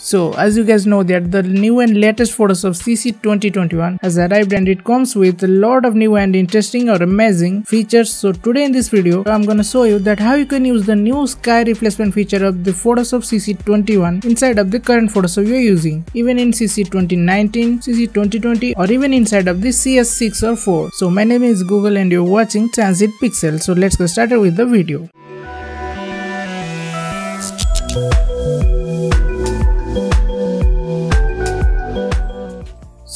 So as you guys know that the new and latest photos of CC 2021 has arrived and it comes with a lot of new and interesting or amazing features. So today in this video I'm gonna show you that how you can use the new sky replacement feature of the photos of CC 21 inside of the current Photoshop you're using even in CC 2019, CC 2020 or even inside of the CS6 or 4. So my name is Google and you're watching Transit Pixel. So let's get started with the video.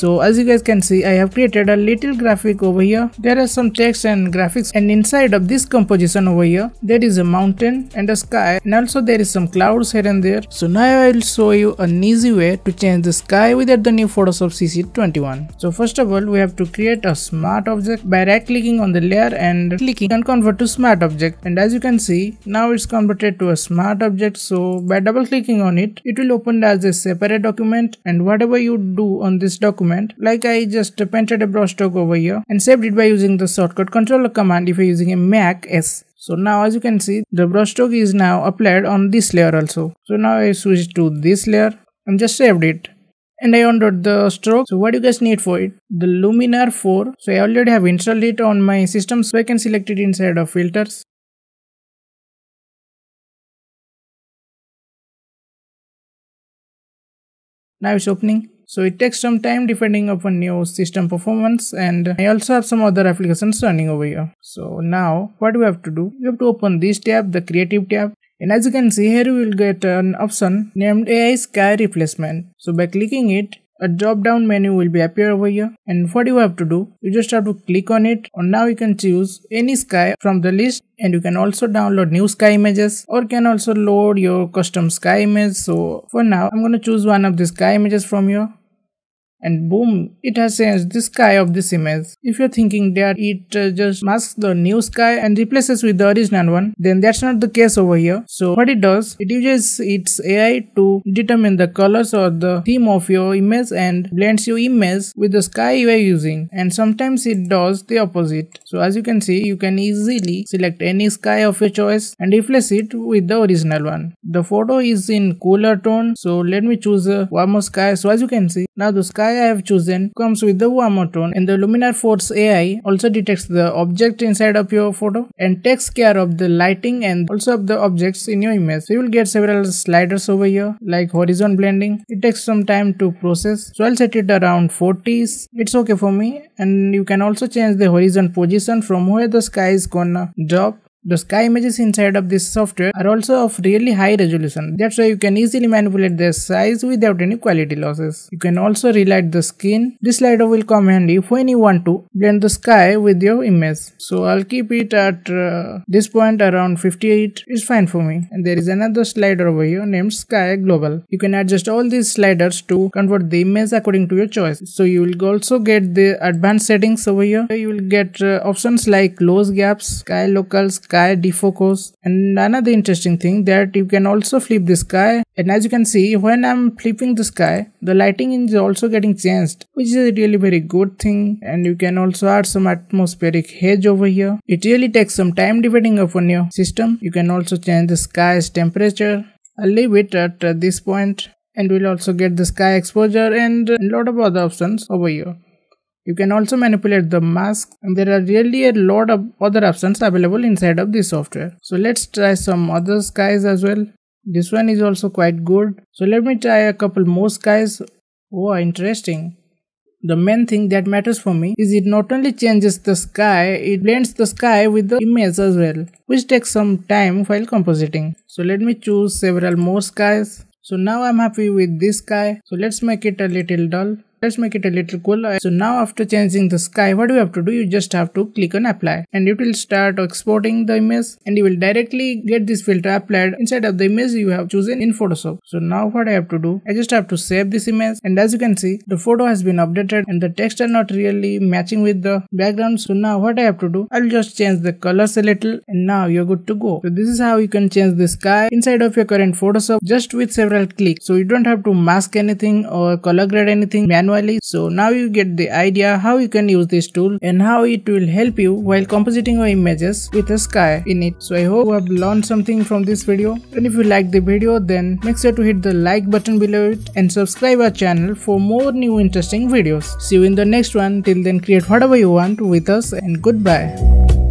so as you guys can see i have created a little graphic over here there are some text and graphics and inside of this composition over here there is a mountain and a sky and also there is some clouds here and there so now i will show you an easy way to change the sky without the new photoshop cc21 so first of all we have to create a smart object by right clicking on the layer and clicking convert to smart object and as you can see now it's converted to a smart object so by double clicking on it it will open as a separate document and whatever you do on this document like I just painted a brush stroke over here and saved it by using the shortcut controller command if you're using a Mac S. So now as you can see the brush stroke is now applied on this layer also. So now I switch to this layer and just saved it and I download the stroke. So what you guys need for it? The Luminar 4. So I already have installed it on my system so I can select it inside of filters. Now it's opening. So it takes some time depending upon your system performance and I also have some other applications running over here. So now what we have to do, We have to open this tab, the creative tab and as you can see here we will get an option named AI Sky Replacement. So by clicking it, a drop down menu will be appear over here and what you have to do, you just have to click on it and now you can choose any sky from the list and you can also download new sky images or can also load your custom sky image. So for now I'm gonna choose one of the sky images from here and boom it has changed the sky of this image if you're thinking that it uh, just masks the new sky and replaces with the original one then that's not the case over here so what it does it uses its ai to determine the colors or the theme of your image and blends your image with the sky you are using and sometimes it does the opposite so as you can see you can easily select any sky of your choice and replace it with the original one the photo is in cooler tone so let me choose a warmer sky so as you can see now the sky I have chosen comes with the warmer tone and the Luminar Force AI also detects the object inside of your photo and takes care of the lighting and also of the objects in your image. So you will get several sliders over here like horizon blending. It takes some time to process. So I'll set it around 40s. It's okay for me and you can also change the horizon position from where the sky is gonna drop the sky images inside of this software are also of really high resolution. That's why you can easily manipulate their size without any quality losses. You can also relight the skin. This slider will come handy when you want to blend the sky with your image. So I'll keep it at uh, this point around 58. It's fine for me. And there is another slider over here named sky global. You can adjust all these sliders to convert the image according to your choice. So you will also get the advanced settings over here. You will get uh, options like close gaps, sky locals, sky defocus and another interesting thing that you can also flip the sky and as you can see when i'm flipping the sky the lighting is also getting changed which is a really very good thing and you can also add some atmospheric hedge over here it really takes some time depending upon your system you can also change the sky's temperature i'll leave it at this point and we'll also get the sky exposure and a lot of other options over here you can also manipulate the mask and there are really a lot of other options available inside of this software. So let's try some other skies as well. This one is also quite good. So let me try a couple more skies. Oh interesting. The main thing that matters for me is it not only changes the sky, it blends the sky with the image as well, which takes some time while compositing. So let me choose several more skies. So now I'm happy with this sky. So let's make it a little dull let's make it a little cooler so now after changing the sky what do you have to do you just have to click on apply and it will start exporting the image and you will directly get this filter applied inside of the image you have chosen in photoshop so now what i have to do i just have to save this image and as you can see the photo has been updated and the text are not really matching with the background so now what i have to do i'll just change the colors a little and now you're good to go so this is how you can change the sky inside of your current photoshop just with several clicks so you don't have to mask anything or color grade anything manually manually. So now you get the idea how you can use this tool and how it will help you while compositing your images with a sky in it. So I hope you have learned something from this video and if you like the video then make sure to hit the like button below it and subscribe our channel for more new interesting videos. See you in the next one. Till then create whatever you want with us and goodbye.